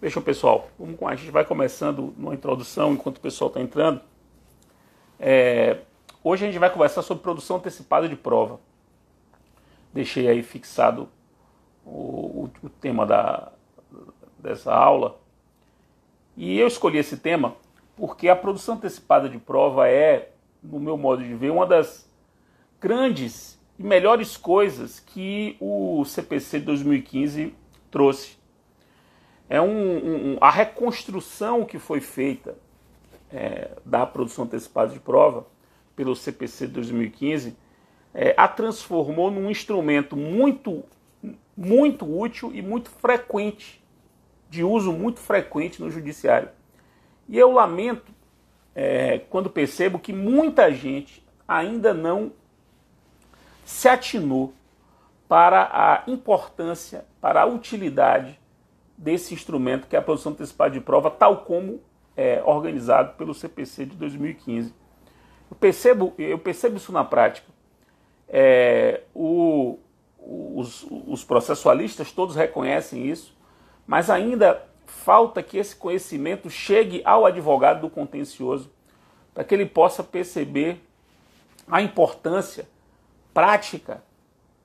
Deixa o pessoal, vamos, a gente vai começando uma introdução enquanto o pessoal está entrando. É, hoje a gente vai conversar sobre produção antecipada de prova. Deixei aí fixado o, o, o tema da, dessa aula. E eu escolhi esse tema porque a produção antecipada de prova é, no meu modo de ver, uma das grandes e melhores coisas que o CPC de 2015 trouxe é um, um, a reconstrução que foi feita é, da produção antecipada de prova pelo CPC de 2015 é, a transformou num instrumento muito, muito útil e muito frequente, de uso muito frequente no judiciário. E eu lamento é, quando percebo que muita gente ainda não se atinou para a importância, para a utilidade desse instrumento, que é a produção antecipada de prova, tal como é, organizado pelo CPC de 2015. Eu percebo, eu percebo isso na prática. É, o, os, os processualistas todos reconhecem isso, mas ainda falta que esse conhecimento chegue ao advogado do contencioso, para que ele possa perceber a importância prática,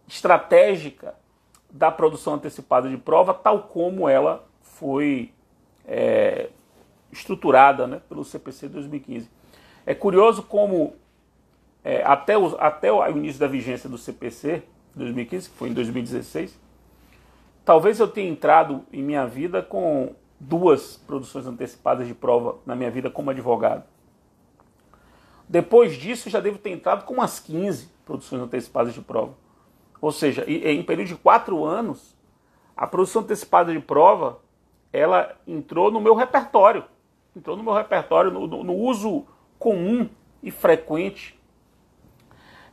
estratégica da produção antecipada de prova, tal como ela foi é, estruturada né, pelo CPC 2015. É curioso como é, até, o, até o início da vigência do CPC 2015, que foi em 2016, talvez eu tenha entrado em minha vida com duas produções antecipadas de prova na minha vida como advogado. Depois disso, já devo ter entrado com umas 15 produções antecipadas de prova. Ou seja, em período de quatro anos, a produção antecipada de prova, ela entrou no meu repertório. Entrou no meu repertório, no, no, no uso comum e frequente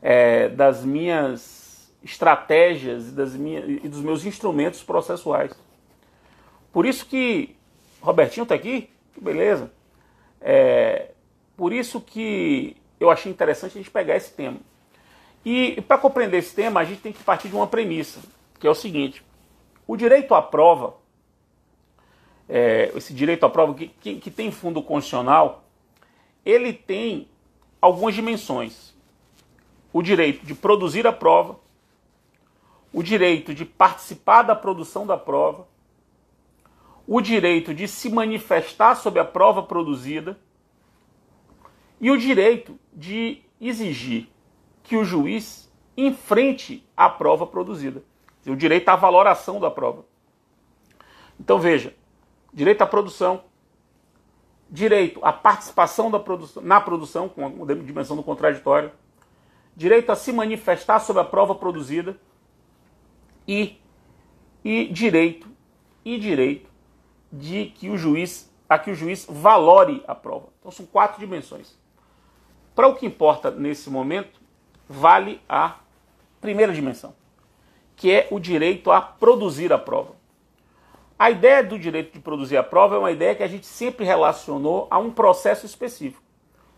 é, das minhas estratégias e, das minhas, e dos meus instrumentos processuais. Por isso que. Robertinho está aqui? Que beleza. É, por isso que eu achei interessante a gente pegar esse tema. E para compreender esse tema, a gente tem que partir de uma premissa, que é o seguinte: o direito à prova, é, esse direito à prova que, que, que tem fundo constitucional, ele tem algumas dimensões: o direito de produzir a prova, o direito de participar da produção da prova, o direito de se manifestar sobre a prova produzida e o direito de exigir que o juiz enfrente a prova produzida. O direito à valoração da prova. Então veja, direito à produção, direito à participação produção, na produção, com a dimensão do contraditório, direito a se manifestar sobre a prova produzida e, e direito e direito de que o juiz a que o juiz valore a prova. Então são quatro dimensões. Para o que importa nesse momento vale a primeira dimensão, que é o direito a produzir a prova. A ideia do direito de produzir a prova é uma ideia que a gente sempre relacionou a um processo específico.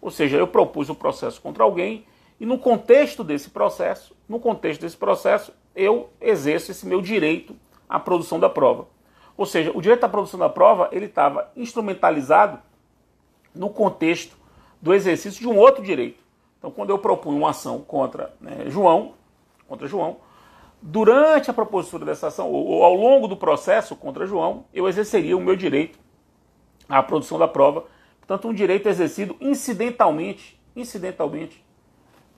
Ou seja, eu propus um processo contra alguém e no contexto desse processo, no contexto desse processo, eu exerço esse meu direito à produção da prova. Ou seja, o direito à produção da prova, ele estava instrumentalizado no contexto do exercício de um outro direito, então, quando eu proponho uma ação contra né, João, contra João, durante a propositura dessa ação, ou, ao longo do processo contra João, eu exerceria o meu direito à produção da prova. Portanto, um direito exercido incidentalmente, incidentalmente,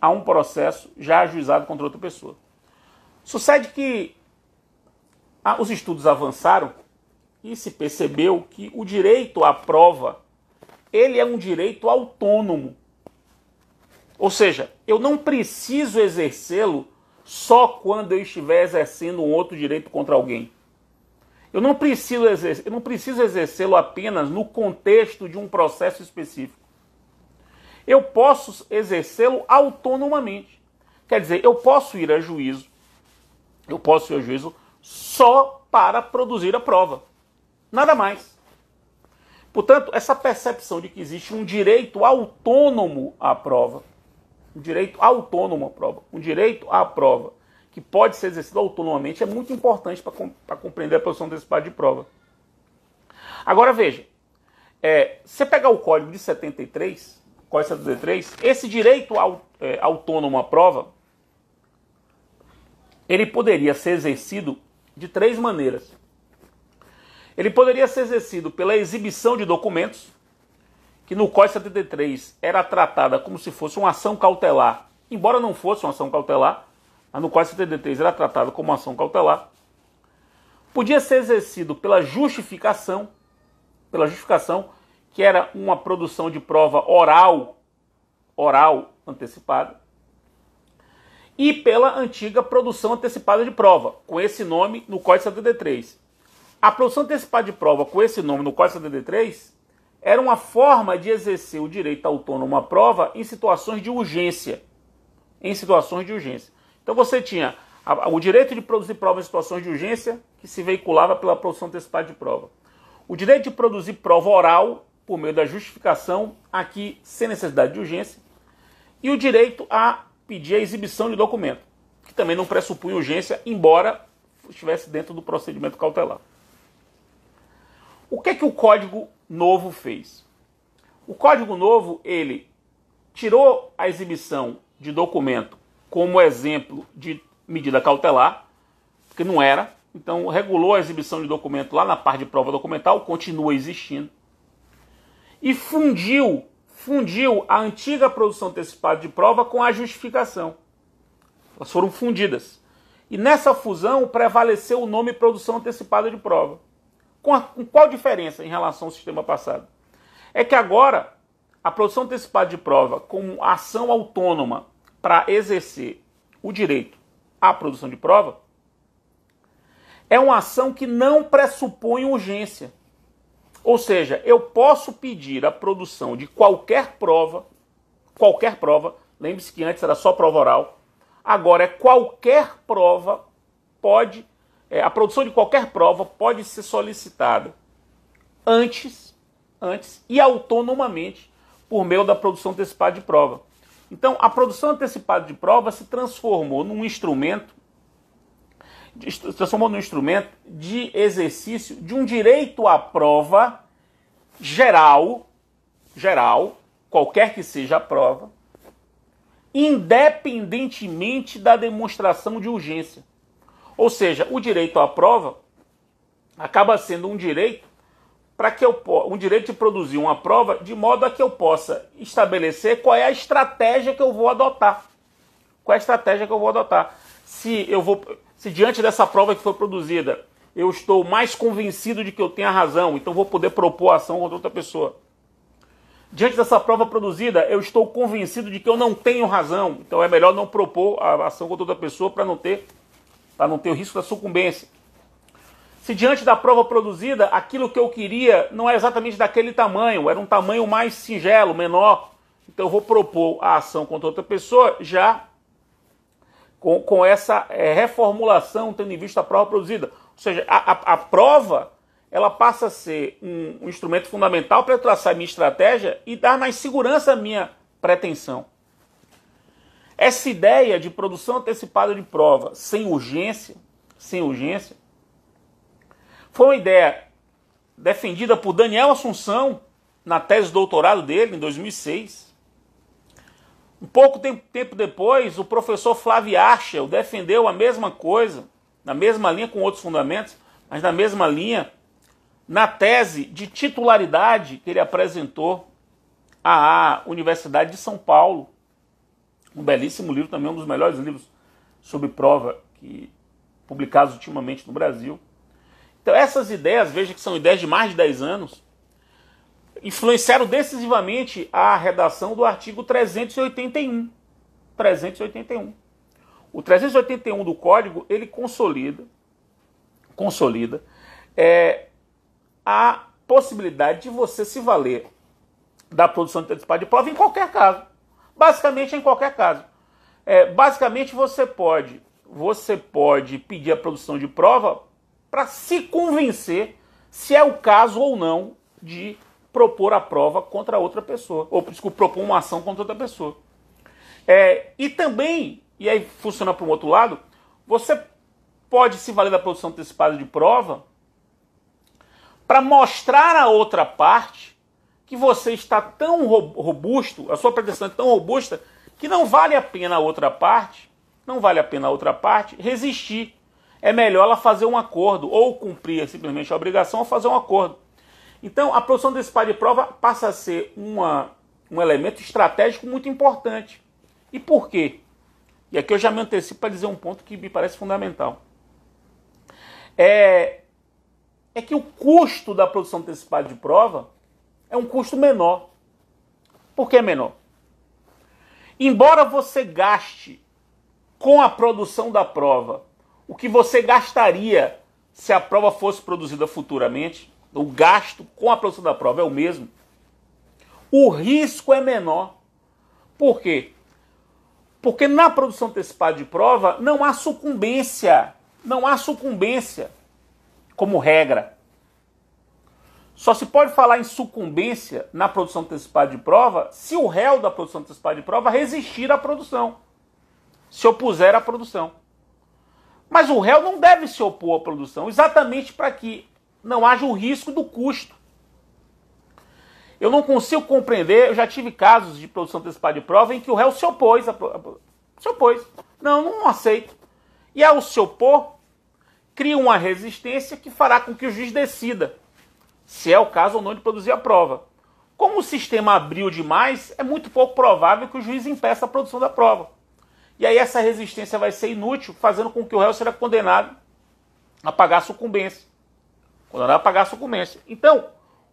a um processo já ajuizado contra outra pessoa. Sucede que os estudos avançaram e se percebeu que o direito à prova ele é um direito autônomo ou seja, eu não preciso exercê-lo só quando eu estiver exercendo um outro direito contra alguém. Eu não preciso exercer, eu não preciso exercê-lo apenas no contexto de um processo específico. Eu posso exercê-lo autonomamente. Quer dizer, eu posso ir a juízo. Eu posso ir a juízo só para produzir a prova. Nada mais. Portanto, essa percepção de que existe um direito autônomo à prova um direito autônomo à prova, um direito à prova, que pode ser exercido autonomamente, é muito importante para compreender a desse antecipada de prova. Agora veja, é, você pegar o código de 73, código 73, esse direito ao, é, autônomo à prova, ele poderia ser exercido de três maneiras. Ele poderia ser exercido pela exibição de documentos, que no Código 73 era tratada como se fosse uma ação cautelar, embora não fosse uma ação cautelar, mas no Código 73 era tratada como uma ação cautelar, podia ser exercido pela justificação, pela justificação que era uma produção de prova oral, oral antecipada, e pela antiga produção antecipada de prova, com esse nome no Código 73. A produção antecipada de prova com esse nome no Código 73 era uma forma de exercer o direito autônomo à prova em situações de urgência. Em situações de urgência. Então você tinha o direito de produzir prova em situações de urgência, que se veiculava pela produção antecipada de prova. O direito de produzir prova oral, por meio da justificação, aqui sem necessidade de urgência. E o direito a pedir a exibição de documento, que também não pressupunha urgência, embora estivesse dentro do procedimento cautelar. O que é que o Código Novo fez. O Código Novo, ele tirou a exibição de documento como exemplo de medida cautelar, que não era, então regulou a exibição de documento lá na parte de prova documental, continua existindo. E fundiu, fundiu a antiga produção antecipada de prova com a justificação. Elas foram fundidas. E nessa fusão prevaleceu o nome produção antecipada de prova. Com, a, com qual diferença em relação ao sistema passado? É que agora a produção antecipada de prova como ação autônoma para exercer o direito à produção de prova é uma ação que não pressupõe urgência. Ou seja, eu posso pedir a produção de qualquer prova, qualquer prova, lembre-se que antes era só prova oral, agora é qualquer prova pode é, a produção de qualquer prova pode ser solicitada antes, antes e autonomamente por meio da produção antecipada de prova. Então, a produção antecipada de prova se transformou num instrumento se transformou num instrumento de exercício de um direito à prova geral, geral, qualquer que seja a prova, independentemente da demonstração de urgência. Ou seja, o direito à prova acaba sendo um direito para que eu um direito de produzir uma prova de modo a que eu possa estabelecer qual é a estratégia que eu vou adotar. Qual é a estratégia que eu vou adotar? Se eu vou se diante dessa prova que foi produzida, eu estou mais convencido de que eu tenho a razão, então vou poder propor ação contra outra pessoa. Diante dessa prova produzida, eu estou convencido de que eu não tenho razão, então é melhor não propor a ação contra outra pessoa para não ter para tá? não ter o risco da sucumbência. Se diante da prova produzida, aquilo que eu queria não é exatamente daquele tamanho, era um tamanho mais singelo, menor, então eu vou propor a ação contra outra pessoa já com, com essa é, reformulação, tendo em vista a prova produzida. Ou seja, a, a, a prova ela passa a ser um, um instrumento fundamental para traçar minha estratégia e dar mais segurança à minha pretensão. Essa ideia de produção antecipada de prova sem urgência, sem urgência, foi uma ideia defendida por Daniel Assunção na tese de doutorado dele em 2006. Um pouco tempo depois, o professor Flávio Archel defendeu a mesma coisa, na mesma linha com outros fundamentos, mas na mesma linha, na tese de titularidade que ele apresentou à Universidade de São Paulo um belíssimo livro, também um dos melhores livros sobre prova que publicados ultimamente no Brasil. Então essas ideias, veja que são ideias de mais de 10 anos, influenciaram decisivamente a redação do artigo 381. 381. O 381 do código, ele consolida consolida é, a possibilidade de você se valer da produção de antecipada de prova em qualquer caso. Basicamente em qualquer caso. É, basicamente você pode, você pode pedir a produção de prova para se convencer se é o caso ou não de propor a prova contra outra pessoa, ou desculpa, propor uma ação contra outra pessoa. É, e também, e aí funciona para um outro lado, você pode se valer da produção antecipada de prova para mostrar à outra parte que você está tão robusto, a sua pretensão é tão robusta, que não vale a pena a outra parte, não vale a pena a outra parte resistir. É melhor ela fazer um acordo, ou cumprir simplesmente a obrigação, ou fazer um acordo. Então, a produção desse par de prova passa a ser uma, um elemento estratégico muito importante. E por quê? E aqui eu já me antecipo para dizer um ponto que me parece fundamental. É, é que o custo da produção desse par de prova é um custo menor. Por que menor? Embora você gaste com a produção da prova o que você gastaria se a prova fosse produzida futuramente, o gasto com a produção da prova é o mesmo, o risco é menor. Por quê? Porque na produção antecipada de prova não há sucumbência, não há sucumbência como regra. Só se pode falar em sucumbência na produção antecipada de prova se o réu da produção antecipada de prova resistir à produção, se opuser à produção. Mas o réu não deve se opor à produção, exatamente para que não haja o risco do custo. Eu não consigo compreender, eu já tive casos de produção antecipada de prova em que o réu se opôs. A, a, se opôs. Não, não aceito. E ao se opor, cria uma resistência que fará com que o juiz decida se é o caso ou não de produzir a prova. Como o sistema abriu demais, é muito pouco provável que o juiz impeça a produção da prova. E aí essa resistência vai ser inútil, fazendo com que o réu seja condenado a pagar a sucumbência. Condenado a pagar a sucumbência. Então,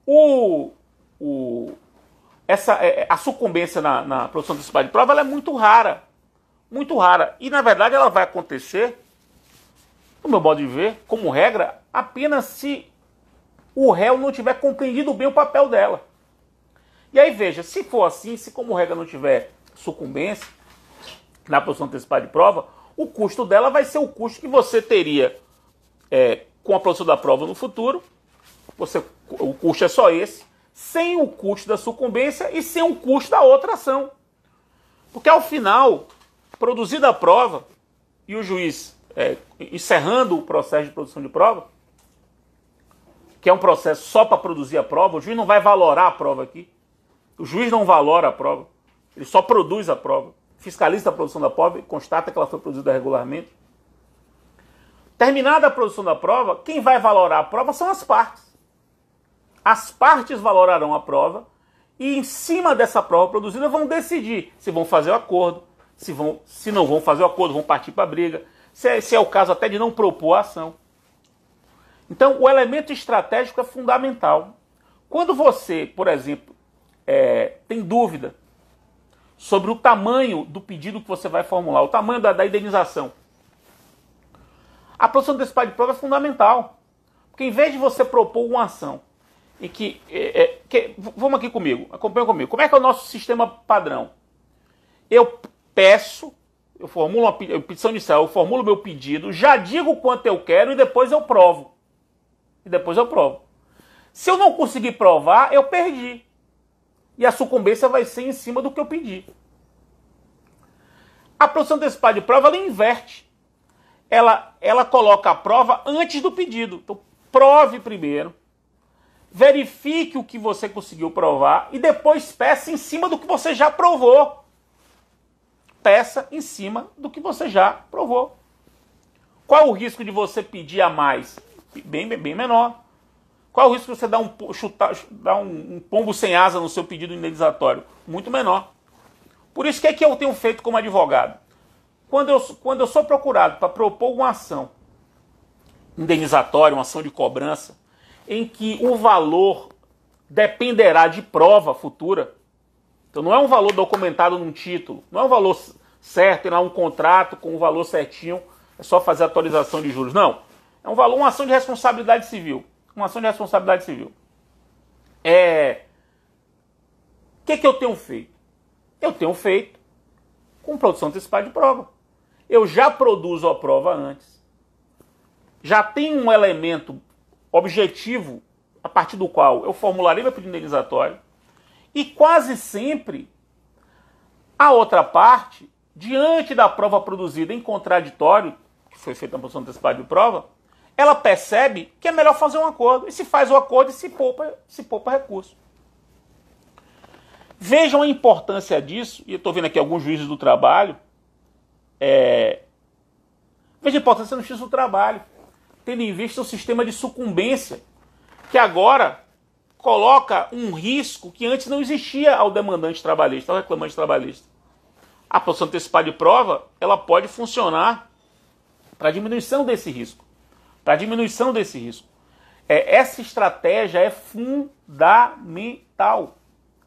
o, o, essa, é, é, a sucumbência na, na produção antecipada de prova é muito rara. Muito rara. E, na verdade, ela vai acontecer, no meu modo de ver, como regra, apenas se o réu não tiver compreendido bem o papel dela. E aí veja, se for assim, se como regra não tiver sucumbência na produção antecipada de prova, o custo dela vai ser o custo que você teria é, com a produção da prova no futuro. Você, o custo é só esse, sem o custo da sucumbência e sem o custo da outra ação. Porque ao final, produzida a prova e o juiz é, encerrando o processo de produção de prova, que é um processo só para produzir a prova, o juiz não vai valorar a prova aqui. O juiz não valora a prova. Ele só produz a prova. Fiscaliza a produção da prova e constata que ela foi produzida regularmente. Terminada a produção da prova, quem vai valorar a prova são as partes. As partes valorarão a prova e, em cima dessa prova produzida, vão decidir se vão fazer o acordo, se, vão, se não vão fazer o acordo, vão partir para a briga, se é, se é o caso até de não propor a ação. Então, o elemento estratégico é fundamental. Quando você, por exemplo, é, tem dúvida sobre o tamanho do pedido que você vai formular, o tamanho da, da indenização, a produção antecipada de prova é fundamental. Porque em vez de você propor uma ação e que, é, é, que, Vamos aqui comigo, acompanha comigo. Como é que é o nosso sistema padrão? Eu peço, eu formulo uma petição inicial, eu formulo meu pedido, já digo quanto eu quero e depois eu provo e depois eu provo. Se eu não conseguir provar, eu perdi. E a sucumbência vai ser em cima do que eu pedi. A produção antecipada de prova, ela inverte. Ela, ela coloca a prova antes do pedido. Então, prove primeiro. Verifique o que você conseguiu provar e depois peça em cima do que você já provou. Peça em cima do que você já provou. Qual é o risco de você pedir a mais? bem, bem menor. Qual é o risco de você dar um, chutar, dar um, um pombo sem asa no seu pedido indenizatório? Muito menor. Por isso, o que é que eu tenho feito como advogado? Quando eu, quando eu sou procurado para propor uma ação indenizatória, uma ação de cobrança, em que o valor dependerá de prova futura, então não é um valor documentado num título, não é um valor certo, tem lá um contrato com o um valor certinho, é só fazer atualização de juros. Não. É um valor, uma ação de responsabilidade civil. Uma ação de responsabilidade civil. É. O que, que eu tenho feito? Eu tenho feito com produção antecipada de prova. Eu já produzo a prova antes. Já tem um elemento objetivo a partir do qual eu formularei meu pedido indenizatório. E quase sempre a outra parte, diante da prova produzida em contraditório, que foi feita na produção antecipada de prova, ela percebe que é melhor fazer um acordo. E se faz o acordo e se poupa, se poupa recurso. Vejam a importância disso, e eu estou vendo aqui alguns juízes do trabalho. É... Veja a importância no juízo do trabalho, tendo em vista o sistema de sucumbência, que agora coloca um risco que antes não existia ao demandante trabalhista, ao reclamante trabalhista. A posição antecipada de prova ela pode funcionar para diminuição desse risco para diminuição desse risco. É, essa estratégia é fundamental.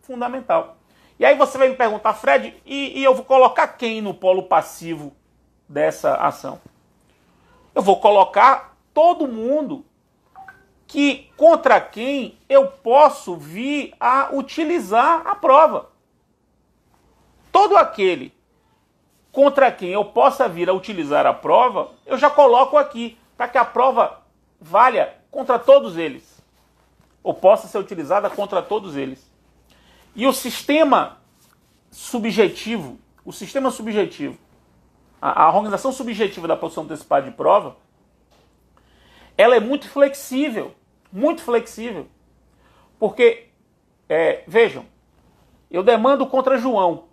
Fundamental. E aí você vai me perguntar, Fred, e, e eu vou colocar quem no polo passivo dessa ação? Eu vou colocar todo mundo que contra quem eu posso vir a utilizar a prova. Todo aquele contra quem eu possa vir a utilizar a prova, eu já coloco aqui para que a prova valha contra todos eles, ou possa ser utilizada contra todos eles. E o sistema subjetivo, o sistema subjetivo, a, a organização subjetiva da produção antecipada de prova, ela é muito flexível, muito flexível. Porque, é, vejam, eu demando contra João.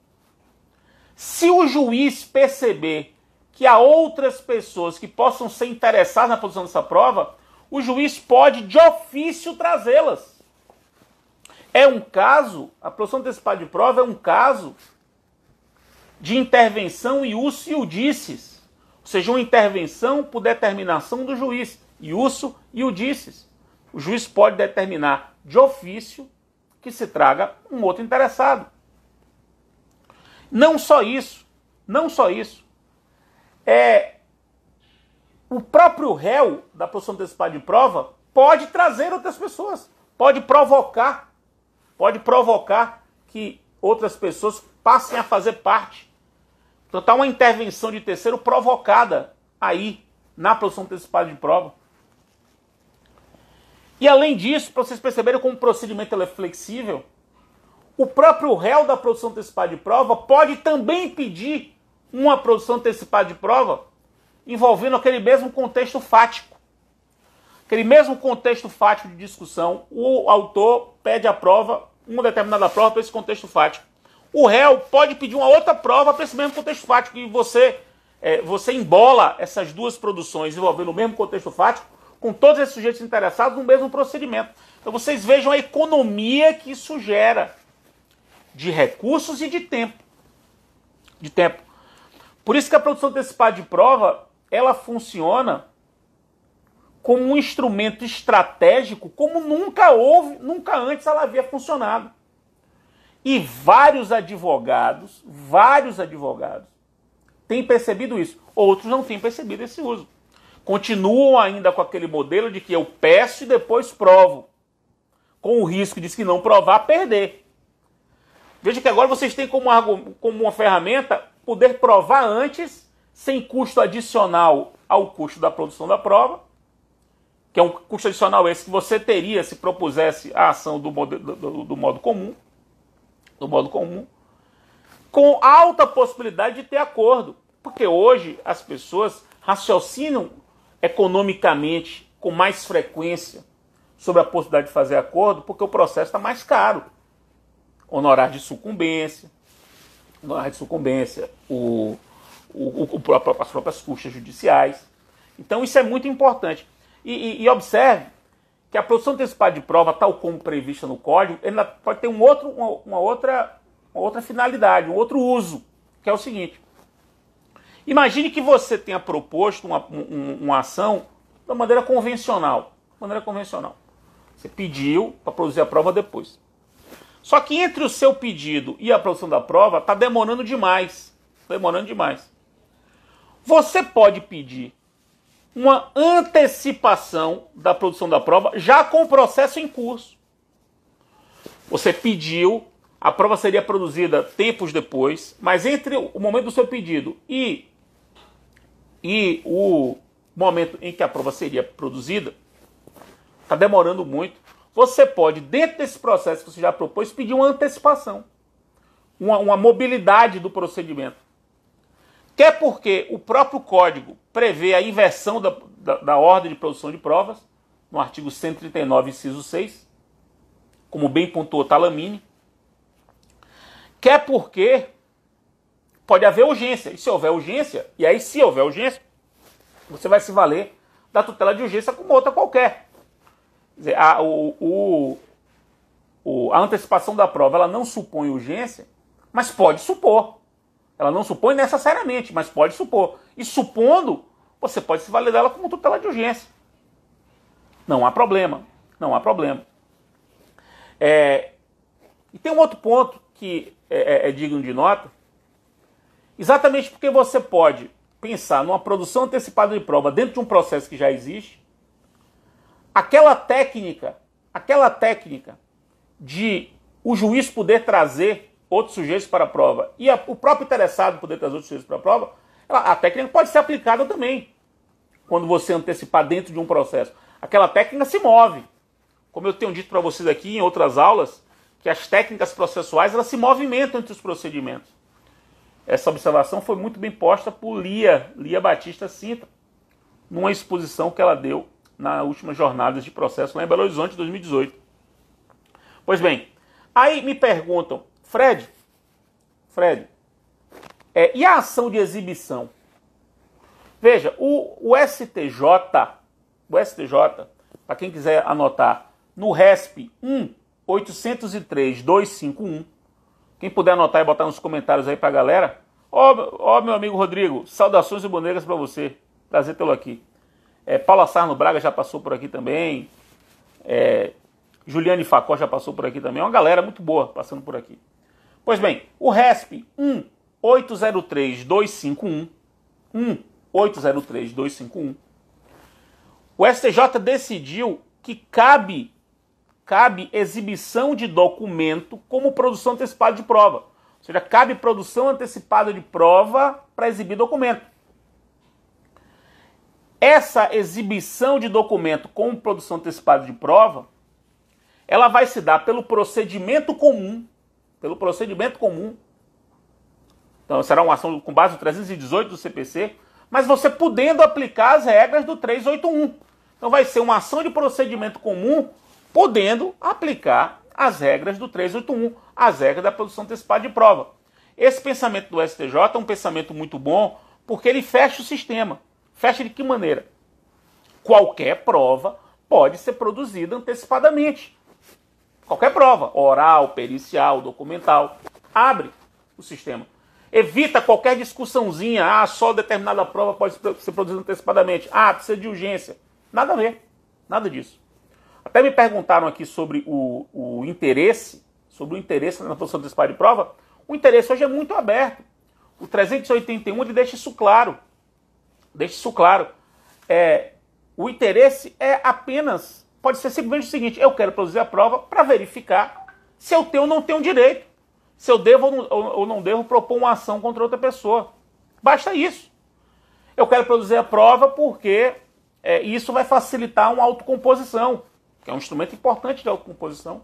Se o juiz perceber que há outras pessoas que possam ser interessadas na produção dessa prova, o juiz pode de ofício trazê-las. É um caso, a produção antecipada de prova é um caso de intervenção e e udices. ou seja, uma intervenção por determinação do juiz, e uso e udices, O juiz pode determinar de ofício que se traga um outro interessado. Não só isso, não só isso é, o próprio réu da posição antecipada de prova pode trazer outras pessoas, pode provocar, pode provocar que outras pessoas passem a fazer parte. Então está uma intervenção de terceiro provocada aí na produção antecipada de prova. E além disso, para vocês perceberem como o procedimento é flexível, o próprio réu da produção antecipada de prova pode também pedir uma produção antecipada de prova envolvendo aquele mesmo contexto fático. Aquele mesmo contexto fático de discussão, o autor pede a prova, uma determinada prova para esse contexto fático. O réu pode pedir uma outra prova para esse mesmo contexto fático e você é, você embola essas duas produções envolvendo o mesmo contexto fático com todos esses sujeitos interessados no mesmo procedimento. Então vocês vejam a economia que isso gera de recursos e de tempo. De tempo. Por isso que a produção antecipada de prova, ela funciona como um instrumento estratégico como nunca houve, nunca antes ela havia funcionado. E vários advogados, vários advogados têm percebido isso. Outros não têm percebido esse uso. Continuam ainda com aquele modelo de que eu peço e depois provo, com o risco de se não provar, perder. Veja que agora vocês têm como, como uma ferramenta poder provar antes, sem custo adicional ao custo da produção da prova, que é um custo adicional esse que você teria se propusesse a ação do modo, do, do modo comum, do modo comum, com alta possibilidade de ter acordo, porque hoje as pessoas raciocinam economicamente com mais frequência sobre a possibilidade de fazer acordo, porque o processo está mais caro. Honorários de sucumbência, na sucumbência, o, o, o, as próprias custas judiciais. Então isso é muito importante. E, e, e, observe que a produção antecipada de prova, tal como prevista no código, ela pode ter um outro, uma, uma, outra, uma outra finalidade, um outro uso, que é o seguinte. Imagine que você tenha proposto uma, um uma ação da maneira convencional. Maneira convencional. Você pediu para produzir a prova depois. Só que entre o seu pedido e a produção da prova, está demorando demais. demorando demais. Você pode pedir uma antecipação da produção da prova já com o processo em curso. Você pediu, a prova seria produzida tempos depois, mas entre o momento do seu pedido e, e o momento em que a prova seria produzida, está demorando muito. Você pode, dentro desse processo que você já propôs, pedir uma antecipação, uma, uma mobilidade do procedimento. Quer é porque o próprio código prevê a inversão da, da, da ordem de produção de provas, no artigo 139, inciso 6, como bem pontuou Talamini. Quer é porque pode haver urgência. E se houver urgência, e aí se houver urgência, você vai se valer da tutela de urgência como outra qualquer dizer, a, o, o, o, a antecipação da prova ela não supõe urgência, mas pode supor. Ela não supõe necessariamente, mas pode supor. E supondo, você pode se valer dela como tutela de urgência. Não há problema. Não há problema. É, e tem um outro ponto que é, é, é digno de nota, exatamente porque você pode pensar numa produção antecipada de prova dentro de um processo que já existe, aquela técnica, aquela técnica de o juiz poder trazer outros sujeitos para a prova e a, o próprio interessado poder trazer outros sujeitos para a prova, ela, a técnica pode ser aplicada também. Quando você antecipar dentro de um processo, aquela técnica se move. Como eu tenho dito para vocês aqui em outras aulas, que as técnicas processuais elas se movimentam entre os procedimentos. Essa observação foi muito bem posta por Lia, Lia Batista Sintra, numa exposição que ela deu na última jornada de processo lá em Belo Horizonte 2018. Pois bem, aí me perguntam, Fred, Fred, é, e a ação de exibição? Veja, o, o STJ, o STJ, para quem quiser anotar, no RESP 1 803 251, quem puder anotar e botar nos comentários aí para a galera, ó, ó meu amigo Rodrigo, saudações e bonegas para você. Prazer tê-lo aqui. É, Paula Sarno Braga já passou por aqui também. É, Juliane Facó já passou por aqui também. É uma galera muito boa passando por aqui. Pois bem, o RESP 1803251 1803251 o STJ decidiu que cabe cabe exibição de documento como produção antecipada de prova. Ou seja, cabe produção antecipada de prova para exibir documento. Essa exibição de documento com produção antecipada de prova, ela vai se dar pelo procedimento comum, pelo procedimento comum. Então será uma ação com base no 318 do CPC, mas você podendo aplicar as regras do 381. Então vai ser uma ação de procedimento comum, podendo aplicar as regras do 381, as regras da produção antecipada de prova. Esse pensamento do STJ é um pensamento muito bom, porque ele fecha o sistema. Fecha de que maneira? Qualquer prova pode ser produzida antecipadamente. Qualquer prova, oral, pericial, documental, abre o sistema. Evita qualquer discussãozinha. Ah, só determinada prova pode ser produzida antecipadamente. Ah, precisa de urgência. Nada a ver. Nada disso. Até me perguntaram aqui sobre o, o interesse, sobre o interesse na produção antecipada de prova. O interesse hoje é muito aberto. O 381 ele deixa isso claro deixe isso claro. É, o interesse é apenas, pode ser simplesmente o seguinte: eu quero produzir a prova para verificar se eu tenho ou não tenho direito, se eu devo ou não devo propor uma ação contra outra pessoa. Basta isso. Eu quero produzir a prova porque é, isso vai facilitar uma autocomposição, que é um instrumento importante de autocomposição.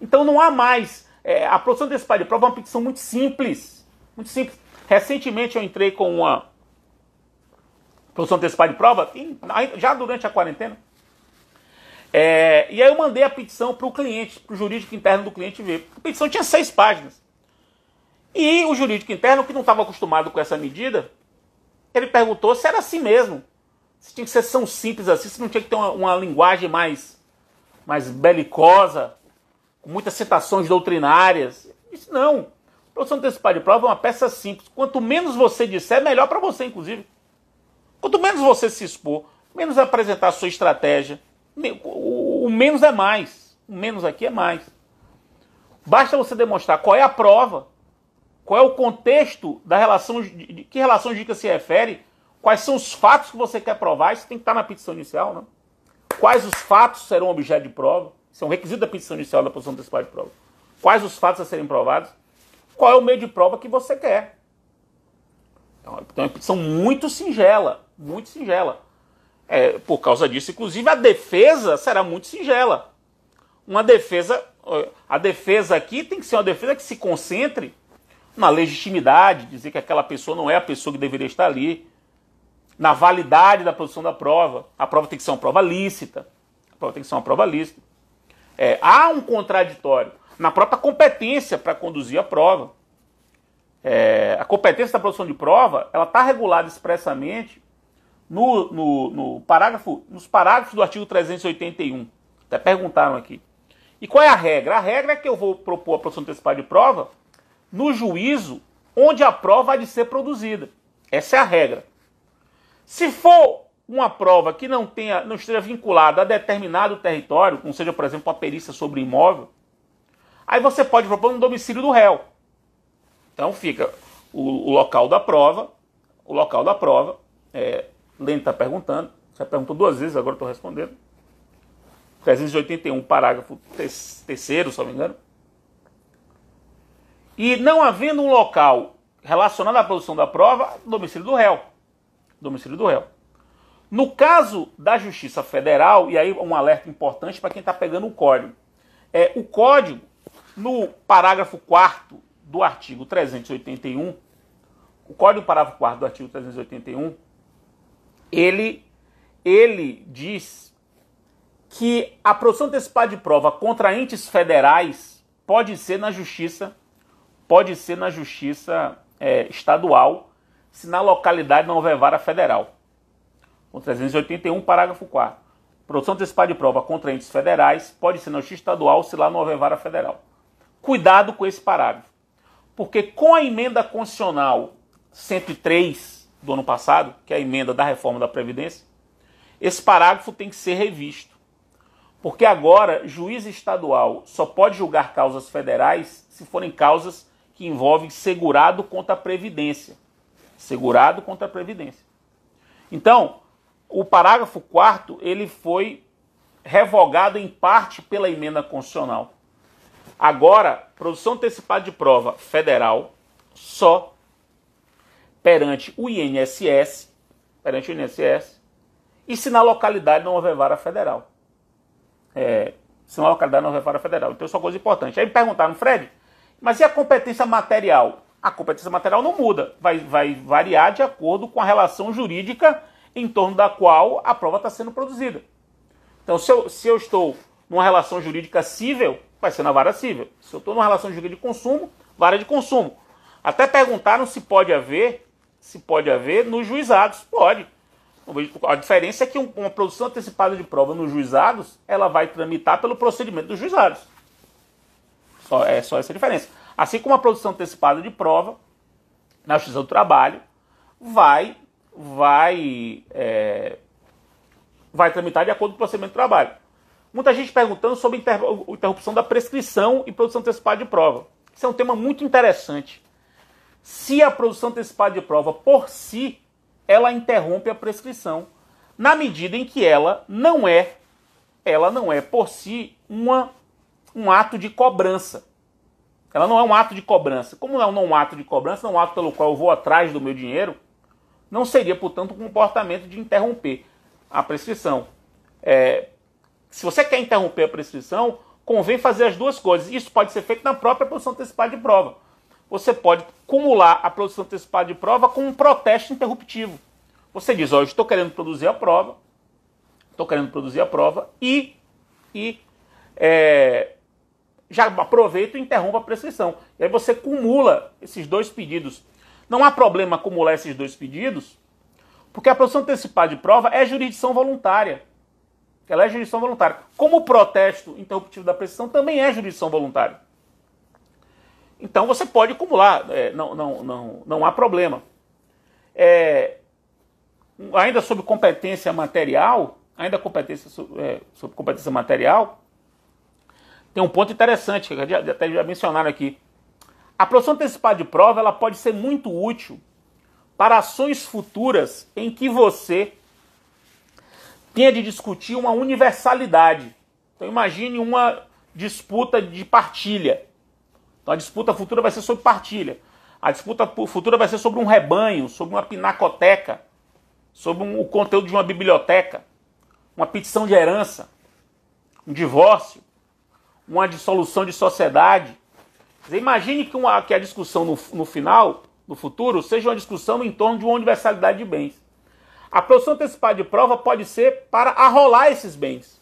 Então não há mais. É, a produção desse pai de prova é uma petição muito simples. Muito simples. Recentemente eu entrei com uma Produção antecipada de prova, já durante a quarentena. É, e aí eu mandei a petição para o cliente, para o jurídico interno do cliente ver. A petição tinha seis páginas. E o jurídico interno, que não estava acostumado com essa medida, ele perguntou se era assim mesmo. Se tinha que ser tão simples assim, se não tinha que ter uma, uma linguagem mais, mais belicosa, com muitas citações doutrinárias. Eu disse, não. Produção antecipada de prova é uma peça simples. Quanto menos você disser, é melhor para você, inclusive. Quanto menos você se expor, menos apresentar a sua estratégia, o menos é mais. O menos aqui é mais. Basta você demonstrar qual é a prova, qual é o contexto da relação, de que relação dica se refere, quais são os fatos que você quer provar, isso tem que estar na petição inicial, né? Quais os fatos serão objeto de prova? Isso é um requisito da petição inicial da posição antecipada de prova. Quais os fatos a serem provados? Qual é o meio de prova que você quer? Então, é uma petição muito singela muito singela. É, por causa disso, inclusive, a defesa será muito singela. Uma defesa, a defesa aqui tem que ser uma defesa que se concentre na legitimidade, dizer que aquela pessoa não é a pessoa que deveria estar ali, na validade da produção da prova. A prova tem que ser uma prova lícita. A prova tem que ser uma prova lícita. É, há um contraditório na própria competência para conduzir a prova. É, a competência da produção de prova ela está regulada expressamente no, no, no parágrafo, nos parágrafos do artigo 381. Até perguntaram aqui. E qual é a regra? A regra é que eu vou propor a produção antecipada de prova no juízo onde a prova há de ser produzida. Essa é a regra. Se for uma prova que não tenha, não esteja vinculada a determinado território, como seja, por exemplo, a perícia sobre imóvel, aí você pode propor no domicílio do réu. Então fica o, o, local da prova, o local da prova, é, Lênin está perguntando, já perguntou duas vezes, agora estou respondendo. 381, parágrafo terceiro, se não me engano. E não havendo um local relacionado à produção da prova, domicílio do réu. Domicílio do réu. No caso da Justiça Federal, e aí um alerta importante para quem está pegando o código. É, o código, no parágrafo 4 do artigo 381, o código parágrafo 4 do artigo 381, ele, ele diz que a produção antecipada de prova contra entes federais pode ser na justiça, pode ser na justiça é, estadual, se na localidade não houver vara federal. O 381, parágrafo 4. Produção antecipada de prova contra entes federais pode ser na justiça estadual, se lá não houver vara federal. Cuidado com esse parágrafo, porque com a emenda constitucional 103 do ano passado, que é a emenda da reforma da Previdência, esse parágrafo tem que ser revisto. Porque agora, juiz estadual só pode julgar causas federais se forem causas que envolvem segurado contra a Previdência. Segurado contra a Previdência. Então, o parágrafo 4 ele foi revogado em parte pela emenda constitucional. Agora, produção antecipada de prova federal só perante o INSS, perante o INSS, e se na localidade não houver vara federal. É, se na localidade não houver vara federal. Então, isso é uma coisa importante. Aí me perguntaram, Fred, mas e a competência material? A competência material não muda, vai, vai variar de acordo com a relação jurídica em torno da qual a prova está sendo produzida. Então, se eu, se eu estou numa relação jurídica civil, vai ser na vara civil. Se eu estou numa relação jurídica de consumo, vara de consumo. Até perguntaram se pode haver se pode haver nos juizados. Pode. A diferença é que uma produção antecipada de prova nos juizados, ela vai tramitar pelo procedimento dos juizados. Só, é só essa diferença. Assim como a produção antecipada de prova na Justiça do Trabalho vai vai é, vai tramitar de acordo com o procedimento do trabalho. Muita gente perguntando sobre interrupção da prescrição e produção antecipada de prova. Isso é um tema muito interessante se a produção antecipada de prova por si, ela interrompe a prescrição, na medida em que ela não é, ela não é por si uma, um ato de cobrança. Ela não é um ato de cobrança. Como não é um ato de cobrança, não é um ato pelo qual eu vou atrás do meu dinheiro, não seria, portanto, um comportamento de interromper a prescrição. É, se você quer interromper a prescrição, convém fazer as duas coisas. Isso pode ser feito na própria produção antecipada de prova você pode cumular a produção antecipada de prova com um protesto interruptivo. Você diz, ó, oh, estou querendo produzir a prova, estou querendo produzir a prova e, e é, já aproveito e interrompo a prescrição. E aí você cumula esses dois pedidos. Não há problema acumular esses dois pedidos, porque a produção antecipada de prova é jurisdição voluntária. Ela é jurisdição voluntária. Como o protesto interruptivo da prescrição também é jurisdição voluntária. Então você pode acumular, é, não, não, não, não há problema. É, ainda sobre competência material, ainda competência é, sobre competência material, tem um ponto interessante que já, até já mencionaram aqui. A produção antecipada de prova ela pode ser muito útil para ações futuras em que você tenha de discutir uma universalidade. Então imagine uma disputa de partilha. Então a disputa futura vai ser sobre partilha. A disputa futura vai ser sobre um rebanho, sobre uma pinacoteca, sobre um, o conteúdo de uma biblioteca, uma petição de herança, um divórcio, uma dissolução de sociedade. Dizer, imagine que, uma, que, a discussão no, no final, no futuro, seja uma discussão em torno de uma universalidade de bens. A produção antecipada de prova pode ser para arrolar esses bens.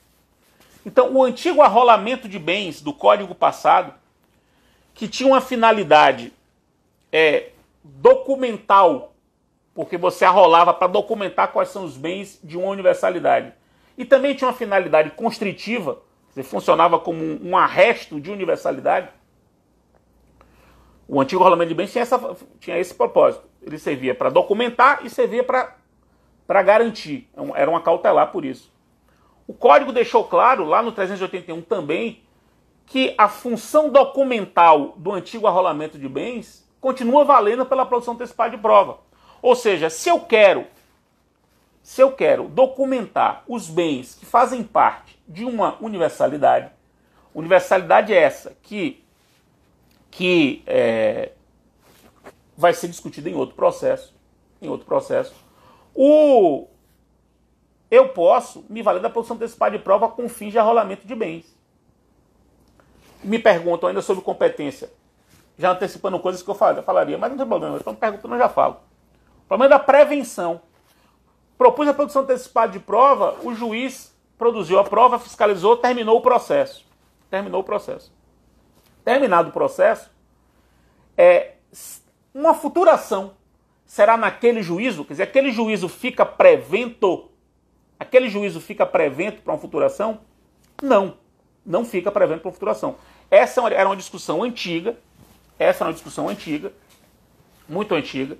Então, o antigo arrolamento de bens do código passado que tinha uma finalidade é, documental, porque você arrolava para documentar quais são os bens de uma universalidade. E também tinha uma finalidade constritiva, dizer, funcionava como um, um arresto de universalidade. O antigo rolamento de bens tinha, essa, tinha esse propósito. Ele servia para documentar e servia para garantir. Era uma cautelar por isso. O código deixou claro, lá no 381 também, que a função documental do antigo arrolamento de bens continua valendo pela produção antecipada de prova. Ou seja, se eu quero se eu quero documentar os bens que fazem parte de uma universalidade, universalidade é essa que que é, vai ser discutida em outro processo, em outro processo. O eu posso me valer da produção antecipada de prova com fins de arrolamento de bens me perguntam ainda sobre competência, já antecipando coisas que eu falaria, mas não tem problema, estão perguntando, eu já falo. O problema é da prevenção. Propus a produção antecipada de prova, o juiz produziu a prova, fiscalizou, terminou o processo. Terminou o processo. Terminado o processo, é uma futura ação será naquele juízo, quer dizer, aquele juízo fica prevento, aquele juízo fica prevento para uma futuração? Não, não fica prevento para uma futuração. Essa é era uma discussão antiga, essa era uma discussão antiga, muito antiga.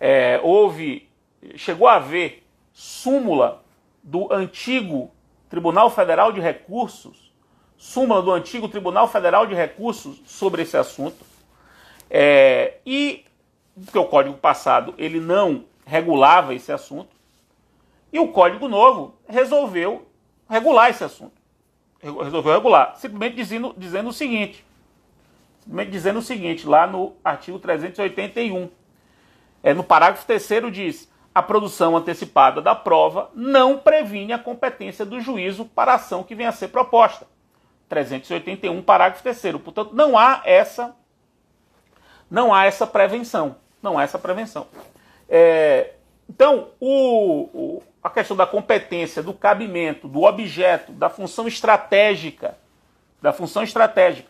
É, houve, chegou a haver súmula do antigo Tribunal Federal de Recursos, súmula do antigo Tribunal Federal de Recursos sobre esse assunto. É, e porque o código passado ele não regulava esse assunto, e o código novo resolveu regular esse assunto resolveu regular, simplesmente dizendo, dizendo o seguinte, simplesmente dizendo o seguinte, lá no artigo 381, é, no parágrafo terceiro diz, a produção antecipada da prova não previne a competência do juízo para a ação que venha a ser proposta. 381, parágrafo terceiro. Portanto, não há essa, não há essa prevenção, não há essa prevenção. É, então, o, o a questão da competência, do cabimento, do objeto, da função estratégica, da função estratégica.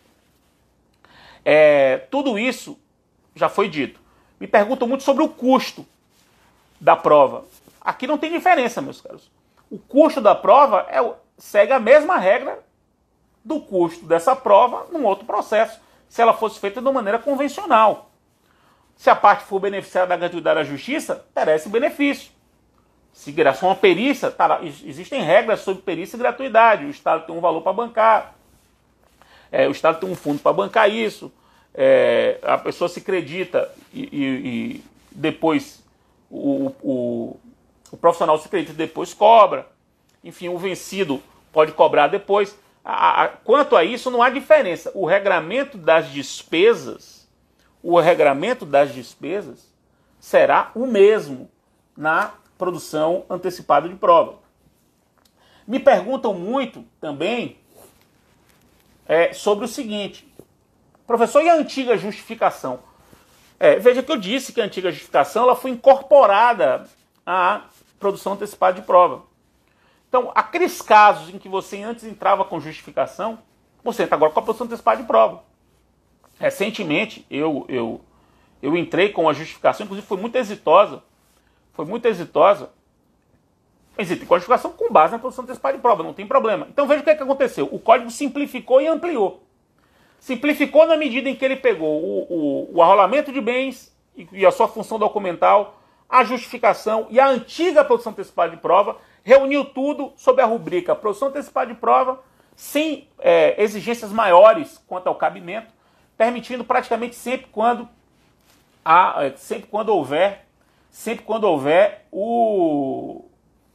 É, tudo isso já foi dito. Me perguntam muito sobre o custo da prova. Aqui não tem diferença, meus caros. O custo da prova é, segue a mesma regra do custo dessa prova num outro processo, se ela fosse feita de uma maneira convencional. Se a parte for beneficiada da gratuidade da justiça, terá esse benefício. Se graçou uma perícia, tá existem regras sobre perícia e gratuidade. O Estado tem um valor para bancar, é, o Estado tem um fundo para bancar isso. É, a pessoa se credita e, e, e depois o, o, o, profissional se credita e depois cobra. Enfim, o vencido pode cobrar depois. A, a, quanto a isso, não há diferença. O regramento das despesas, o regramento das despesas será o mesmo na produção antecipada de prova. Me perguntam muito também é, sobre o seguinte, professor, e a antiga justificação? É, veja que eu disse que a antiga justificação ela foi incorporada à produção antecipada de prova. Então, aqueles casos em que você antes entrava com justificação, você entra agora com a produção antecipada de prova. Recentemente, eu, eu, eu entrei com a justificação, inclusive foi muito exitosa, foi muito exitosa. Existe codificação com base na produção antecipada de prova, não tem problema. Então veja o que, é que aconteceu. O código simplificou e ampliou. Simplificou na medida em que ele pegou o, o, o arrolamento de bens e, e a sua função documental, a justificação e a antiga produção antecipada de prova, reuniu tudo sob a rubrica produção antecipada de prova, sem é, exigências maiores quanto ao cabimento, permitindo praticamente sempre quando, é, sempre quando houver sempre quando houver o,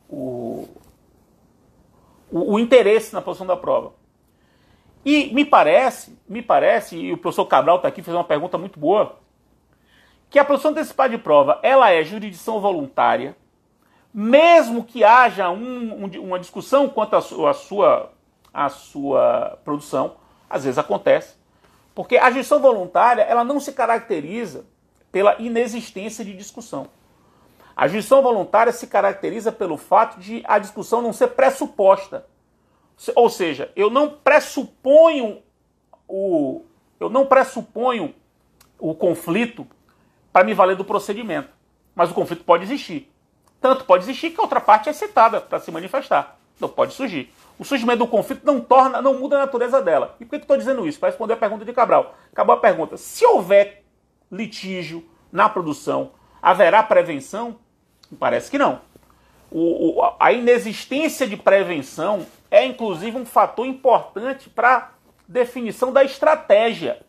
o, o, o interesse na posição da prova. E me parece, me parece, e o professor Cabral está aqui fez uma pergunta muito boa, que a produção antecipada de prova ela é jurisdição voluntária, mesmo que haja um, um, uma discussão quanto à sua, sua, sua produção, às vezes acontece, porque a jurisdição voluntária ela não se caracteriza pela inexistência de discussão. A jurisdição voluntária se caracteriza pelo fato de a discussão não ser pressuposta. Ou seja, eu não pressuponho o eu não pressuponho o conflito para me valer do procedimento, mas o conflito pode existir. Tanto pode existir que a outra parte é citada para se manifestar. Não pode surgir. O surgimento do conflito não torna, não muda a natureza dela. E por que eu estou dizendo isso? Para responder a pergunta de Cabral. Acabou a pergunta. Se houver litígio na produção Haverá prevenção? Parece que não. O, o, a inexistência de prevenção é, inclusive, um fator importante para definição da estratégia.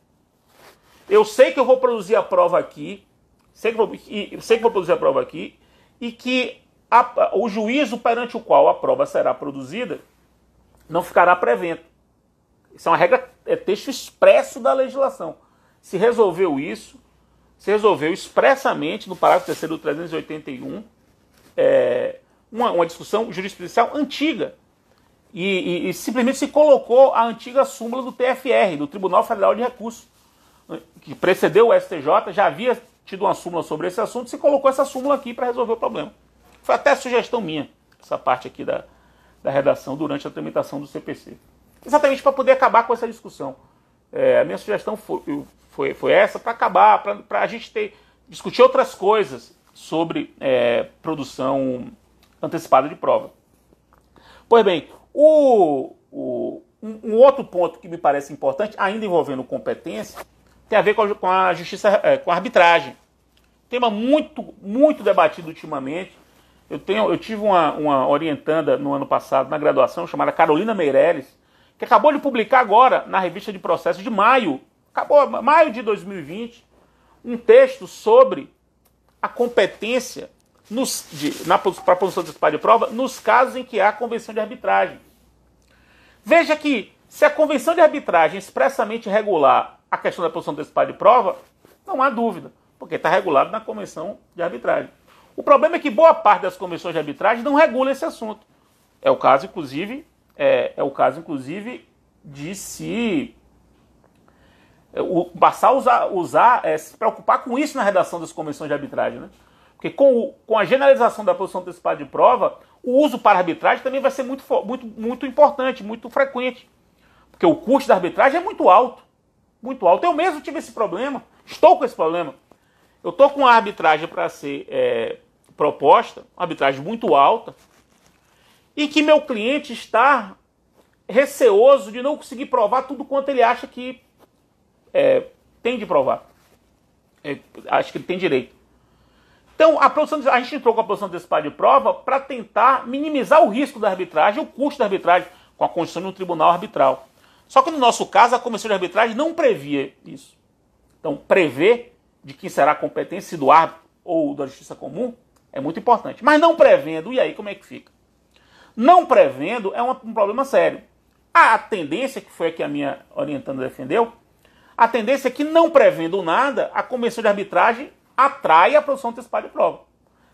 Eu sei que eu vou produzir a prova aqui, sei que vou, sei que vou produzir a prova aqui, e que a, o juízo perante o qual a prova será produzida não ficará prevento. Isso é uma regra, é texto expresso da legislação. Se resolveu isso, se resolveu expressamente no parágrafo 3 do 381 é, uma, uma, discussão jurisprudencial antiga e, e, e, simplesmente se colocou a antiga súmula do TFR, do Tribunal Federal de Recursos, né, que precedeu o STJ, já havia tido uma súmula sobre esse assunto, se colocou essa súmula aqui para resolver o problema. Foi até sugestão minha, essa parte aqui da, da redação durante a tramitação do CPC. Exatamente para poder acabar com essa discussão. É, a minha sugestão foi, foi, foi essa para acabar, para a gente ter, discutir outras coisas sobre é, produção antecipada de prova. Pois bem, o, o, um, outro ponto que me parece importante, ainda envolvendo competência, tem a ver com a, com a justiça, é, com a arbitragem. Tema muito, muito debatido ultimamente. Eu, tenho, eu tive uma, uma orientanda no ano passado na graduação chamada Carolina Meirelles, que acabou de publicar agora na revista de processo de maio, acabou maio de 2020, um texto sobre a competência para a produção antecipada de prova nos casos em que há convenção de arbitragem. Veja que se a convenção de arbitragem expressamente regular a questão da produção antecipada de prova, não há dúvida, porque está regulado na convenção de arbitragem. O problema é que boa parte das convenções de arbitragem não regula esse assunto. É o caso, inclusive, é, é o caso, inclusive, de se é, o, passar a usar, usar é, se preocupar com isso na redação das convenções de arbitragem, né? Porque com, o, com a generalização da posição antecipada de prova, o uso para arbitragem também vai ser muito, muito, muito importante, muito frequente. Porque o custo da arbitragem é muito alto. Muito alto. Eu mesmo tive esse problema, estou com esse problema. Eu estou com a arbitragem para ser é, proposta, uma arbitragem muito alta, e que meu cliente está receoso de não conseguir provar tudo quanto ele acha que é, tem de provar. É, acho que ele tem direito. Então, a, produção, a gente entrou com a produção antecipada de prova para tentar minimizar o risco da arbitragem, o custo da arbitragem, com a condição de um tribunal arbitral. Só que no nosso caso, a comissão de arbitragem não previa isso. Então, prever de quem será a competência, se do árbitro ou da justiça comum, é muito importante. Mas não prevendo, e aí como é que fica? Não prevendo é um, problema sério. A tendência, que foi a que a minha orientando defendeu, a tendência é que, não prevendo nada, a convenção de arbitragem atrai a produção antecipada de prova.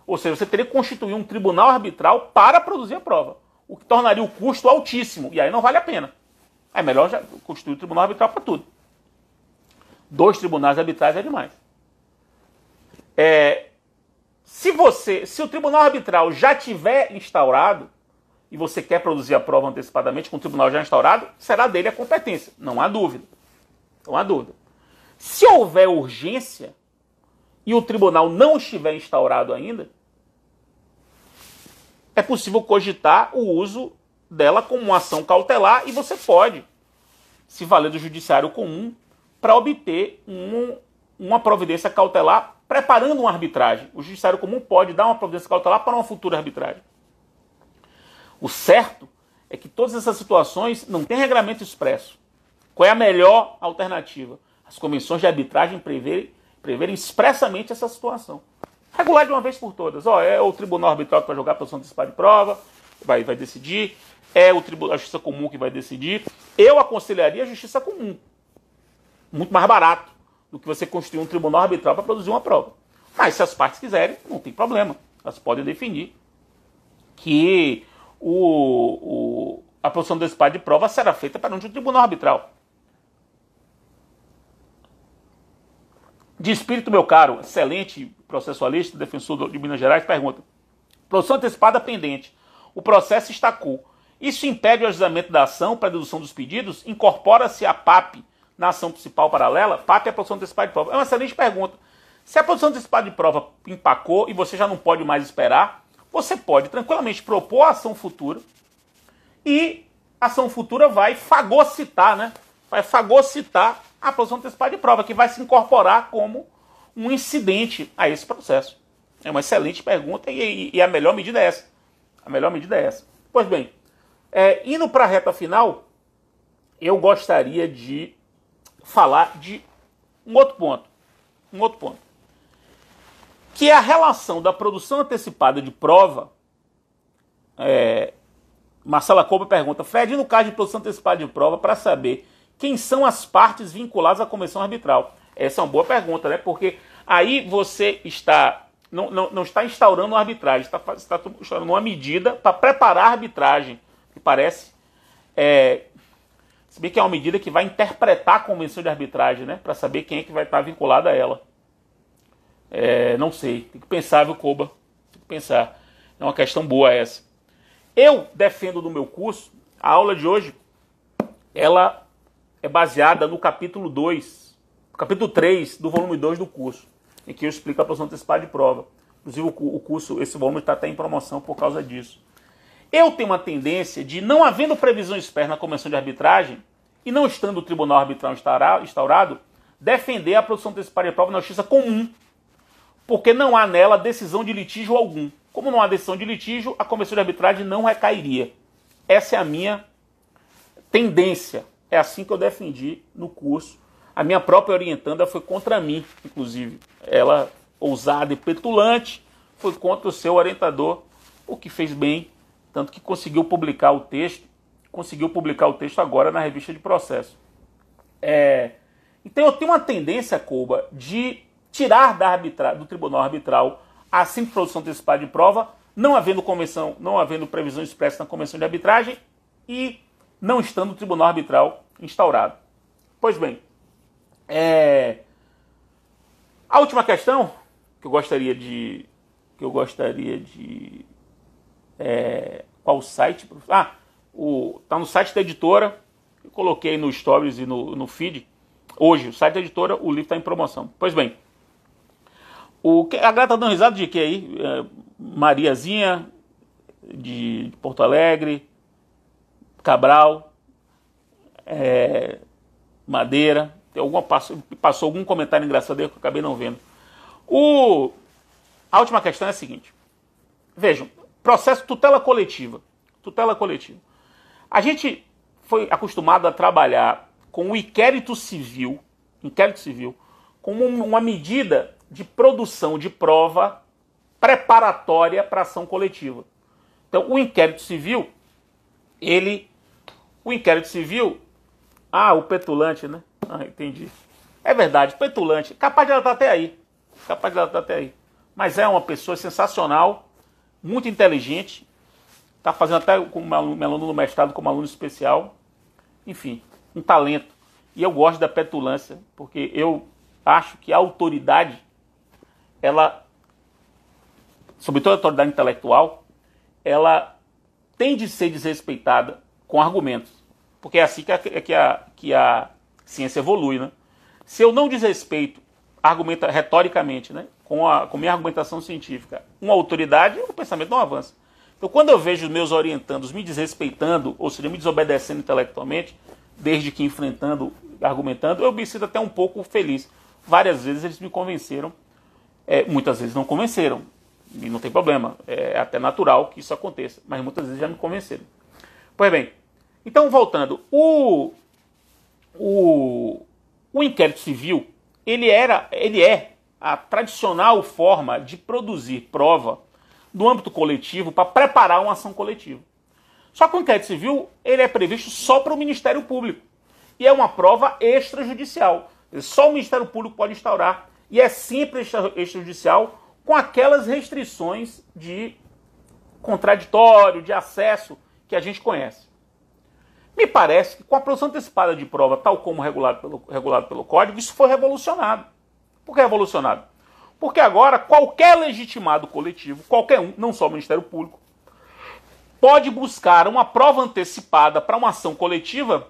Ou seja, você teria que constituir um tribunal arbitral para produzir a prova, o que tornaria o custo altíssimo, e aí não vale a pena. É melhor já constituir um tribunal arbitral para tudo. Dois tribunais arbitrais é demais. É, se você, se o tribunal arbitral já tiver instaurado, e você quer produzir a prova antecipadamente com o tribunal já instaurado, será dele a competência, não há dúvida. Não há dúvida. Se houver urgência e o tribunal não estiver instaurado ainda, é possível cogitar o uso dela como uma ação cautelar e você pode se valer do judiciário comum para obter um, uma providência cautelar preparando uma arbitragem. O judiciário comum pode dar uma providência cautelar para uma futura arbitragem. O certo é que todas essas situações não têm regramento expresso. Qual é a melhor alternativa? As convenções de arbitragem preverem, preverem expressamente essa situação. Regular de uma vez por todas. Ó, é o tribunal arbitral que vai jogar a posição disparo de prova, vai, vai decidir. É o tribunal, a justiça comum que vai decidir. Eu aconselharia a justiça comum. Muito mais barato do que você construir um tribunal arbitral para produzir uma prova. Mas se as partes quiserem, não tem problema. Elas podem definir que o, o, a produção antecipada de prova será feita para um tribunal arbitral. De espírito, meu caro, excelente processualista, defensor de Minas Gerais, pergunta: produção antecipada pendente. O processo estacou. Isso impede o ajustamento da ação para dedução dos pedidos? Incorpora-se a PAP na ação principal paralela? PAP é a produção antecipada de prova. É uma excelente pergunta. Se a produção antecipada de prova empacou e você já não pode mais esperar, você pode tranquilamente propor a ação futura e a ação futura vai fagocitar, né? Vai fagocitar a posição antecipada de prova, que vai se incorporar como um incidente a esse processo. É uma excelente pergunta e, e a melhor medida é essa. A melhor medida é essa. Pois bem, é, indo para a reta final, eu gostaria de falar de um outro ponto. Um outro ponto que é a relação da produção antecipada de prova. É, Marcela Coba pergunta, Fede, no caso de produção antecipada de prova, para saber quem são as partes vinculadas à convenção arbitral? Essa é uma boa pergunta, né? Porque aí você está não, não, não está instaurando uma arbitragem, está, está instaurando uma medida para preparar a arbitragem, que parece. É, se bem que é uma medida que vai interpretar a convenção de arbitragem, né? Para saber quem é que vai estar vinculado a ela. É, não sei. Tem que pensar, viu, Koba? Tem que pensar. É uma questão boa essa. Eu defendo no meu curso, a aula de hoje, ela é baseada no capítulo 2, capítulo 3 do volume 2 do curso, em que eu explico a produção antecipada de prova. Inclusive, o curso, esse volume está até em promoção por causa disso. Eu tenho uma tendência de, não havendo previsão externa na comissão de arbitragem, e não estando o tribunal arbitral instaurado, defender a produção antecipada de prova na justiça comum, porque não há nela decisão de litígio algum. Como não há decisão de litígio, a comissão de arbitragem não recairia. Essa é a minha tendência. É assim que eu defendi no curso. A minha própria orientanda foi contra mim, inclusive. Ela, ousada e petulante, foi contra o seu orientador, o que fez bem, tanto que conseguiu publicar o texto, conseguiu publicar o texto agora na revista de processo. É... Então eu tenho uma tendência, Cuba, de tirar da arbitra, do tribunal arbitral a simples produção antecipada de prova, não havendo convenção, não havendo previsão expressa na convenção de arbitragem e não estando o tribunal arbitral instaurado. Pois bem, é... a última questão que eu gostaria de que eu gostaria de é... qual o site? Ah, o tá no site da editora. Eu coloquei no Stories e no, no feed. Hoje, o site da editora, o livro está em promoção. Pois bem, o, a galera tá dando risada de que aí? É, Mariazinha, de, de Porto Alegre, Cabral, é, Madeira. Tem alguma, passou, passou algum comentário engraçado aí que eu acabei não vendo. O, a última questão é a seguinte. Vejam, processo tutela coletiva. Tutela coletiva. A gente foi acostumado a trabalhar com o inquérito civil, inquérito civil, como uma medida de produção de prova preparatória para ação coletiva. Então, o inquérito civil, ele. O inquérito civil. Ah, o petulante, né? Ah, entendi. É verdade, petulante. Capaz de ela estar tá até aí. Capaz de ela estar tá até aí. Mas é uma pessoa sensacional, muito inteligente. Está fazendo até com meu aluno no mestrado como aluno especial. Enfim, um talento. E eu gosto da petulância, porque eu acho que a autoridade ela, sobretudo toda a autoridade intelectual, ela tem de ser desrespeitada com argumentos. Porque é assim que a, é que a, que a ciência evolui, né? Se eu não desrespeito argumenta retoricamente, né, com a com minha argumentação científica, uma autoridade, o pensamento não avança. Então, quando eu vejo meus orientandos me desrespeitando, ou seja, me desobedecendo intelectualmente, desde que enfrentando, argumentando, eu me sinto até um pouco feliz. Várias vezes eles me convenceram é, muitas vezes não convenceram, e não tem problema, é até natural que isso aconteça, mas muitas vezes já me convenceram. Pois bem, então voltando, o, o, o inquérito civil, ele, era, ele é a tradicional forma de produzir prova no âmbito coletivo para preparar uma ação coletiva. Só que o inquérito civil ele é previsto só para o Ministério Público e é uma prova extrajudicial. Só o Ministério Público pode instaurar e é simples extrajudicial com aquelas restrições de contraditório, de acesso que a gente conhece. Me parece que com a produção antecipada de prova, tal como regulado pelo, regulado pelo Código, isso foi revolucionado. Por que revolucionado? Porque agora qualquer legitimado coletivo, qualquer um, não só o Ministério Público, pode buscar uma prova antecipada para uma ação coletiva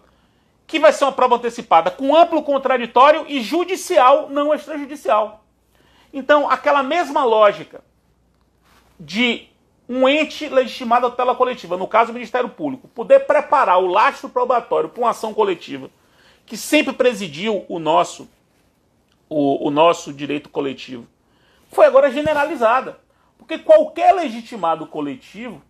que vai ser uma prova antecipada com amplo contraditório e judicial, não extrajudicial. Então, aquela mesma lógica de um ente legitimado à tutela coletiva, no caso o Ministério Público, poder preparar o lastro probatório para uma ação coletiva que sempre presidiu o nosso o, o nosso direito coletivo, foi agora generalizada. Porque qualquer legitimado coletivo,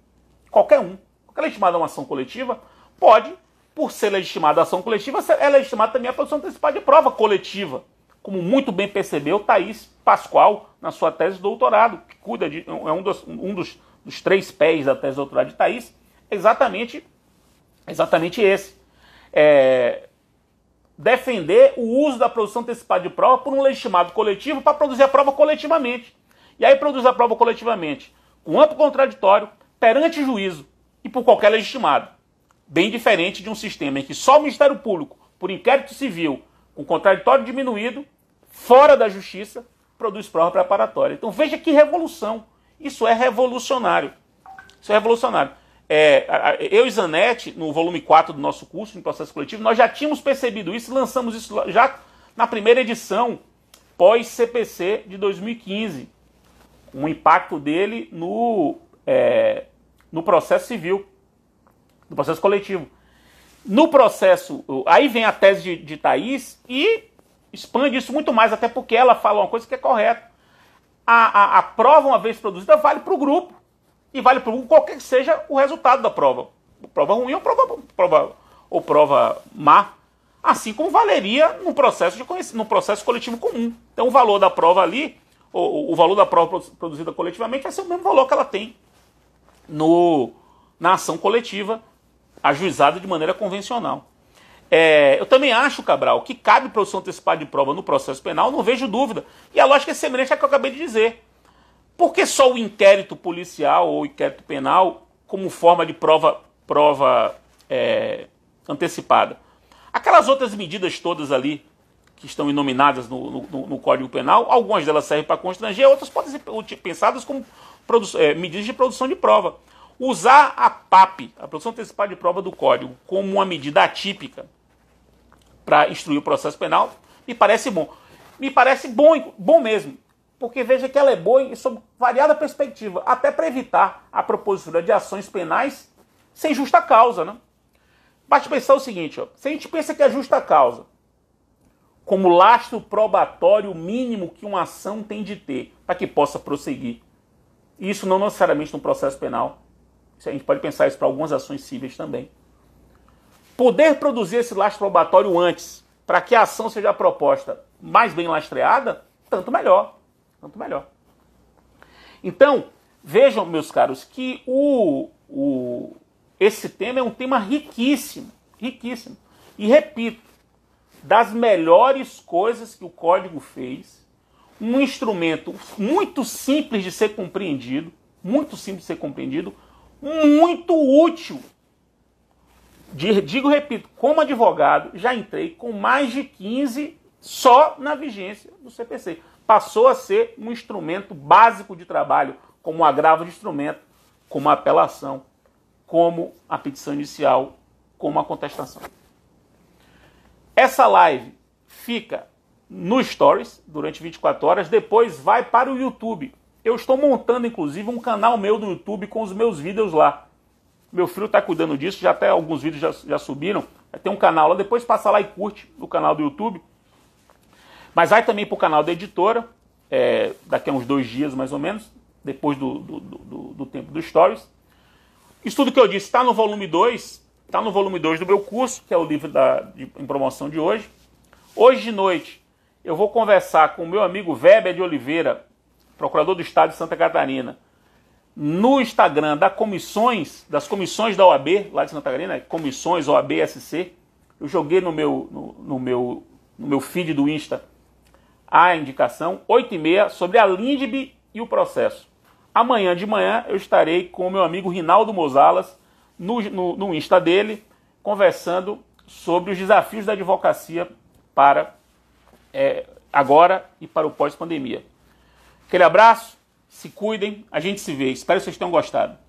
qualquer um, qualquer legitimado a uma ação coletiva, pode por ser legitimada a ação coletiva, é legitimada também a produção antecipada de prova coletiva. Como muito bem percebeu Thaís Pascoal na sua tese de doutorado, que cuida de, é um, dos, um dos, dos três pés da tese de doutorado de Thaís, exatamente, exatamente esse. É, defender o uso da produção antecipada de prova por um legitimado coletivo para produzir a prova coletivamente. E aí produz a prova coletivamente, com amplo contraditório, perante juízo e por qualquer legitimado bem diferente de um sistema em que só o Ministério Público, por inquérito civil, com contraditório diminuído, fora da justiça, produz prova preparatória. Então veja que revolução. Isso é revolucionário. Isso é revolucionário. É, eu e Zanetti, no volume 4 do nosso curso, em processo coletivo, nós já tínhamos percebido isso, lançamos isso já na primeira edição, pós-CPC de 2015. Um impacto dele no, é, no processo civil do processo coletivo. No processo, aí vem a tese de, de Thaís e expande isso muito mais, até porque ela fala uma coisa que é correta. A, a, a prova, uma vez produzida, vale para o grupo. E vale para o grupo qualquer que seja o resultado da prova. Prova ruim ou prova, prova, ou prova má. Assim como valeria no processo, de no processo coletivo comum. Então o valor da prova ali, o, o valor da prova produzida coletivamente vai ser o mesmo valor que ela tem no, na ação coletiva ajuizada de maneira convencional. É, eu também acho, Cabral, que cabe produção antecipada de prova no processo penal, não vejo dúvida. E a lógica é semelhante à que eu acabei de dizer. Por que só o inquérito policial ou inquérito penal como forma de prova, prova é, antecipada? Aquelas outras medidas todas ali que estão inominadas no, no, no Código Penal, algumas delas servem para constranger, outras podem ser pensadas como é, medidas de produção de prova. Usar a PAP, a produção antecipada de prova do código, como uma medida atípica para instruir o processo penal, me parece bom. Me parece bom, bom mesmo, porque veja que ela é boa e sob variada perspectiva, até para evitar a propositura de ações penais sem justa causa. Né? Basta pensar o seguinte: ó, se a gente pensa que a é justa causa, como lastro probatório mínimo que uma ação tem de ter para que possa prosseguir, isso não necessariamente no processo penal, a gente pode pensar isso para algumas ações cíveis também. Poder produzir esse lastro probatório antes, para que a ação seja proposta mais bem lastreada, tanto melhor. Tanto melhor. Então, vejam, meus caros, que o, o, esse tema é um tema riquíssimo. Riquíssimo. E repito, das melhores coisas que o código fez, um instrumento muito simples de ser compreendido, muito simples de ser compreendido, muito útil. Digo, repito, como advogado, já entrei com mais de 15 só na vigência do CPC. Passou a ser um instrumento básico de trabalho, como um agravo de instrumento, como a apelação, como a petição inicial, como a contestação. Essa live fica no Stories durante 24 horas, depois vai para o YouTube. Eu estou montando, inclusive, um canal meu do YouTube com os meus vídeos lá. Meu filho está cuidando disso, já até alguns vídeos já, já subiram. É, tem um canal lá, depois passa lá e curte o canal do YouTube. Mas vai também para o canal da editora, é, daqui a uns dois dias mais ou menos, depois do, do, do, do tempo dos stories. Isso tudo que eu disse está no volume 2, está no volume 2 do meu curso, que é o livro da, de, em promoção de hoje. Hoje de noite eu vou conversar com o meu amigo Weber de Oliveira, procurador do Estado de Santa Catarina, no Instagram da comissões, das comissões da OAB, lá de Santa Catarina, comissões OAB SC, eu joguei no meu, no, no meu, no meu feed do Insta a indicação, 8 e meia, sobre a Lindbe e o processo. Amanhã de manhã eu estarei com o meu amigo Rinaldo Mozalas, no, no, no Insta dele, conversando sobre os desafios da advocacia para é, agora e para o pós-pandemia. Aquele abraço, se cuidem, a gente se vê. Espero que vocês tenham gostado.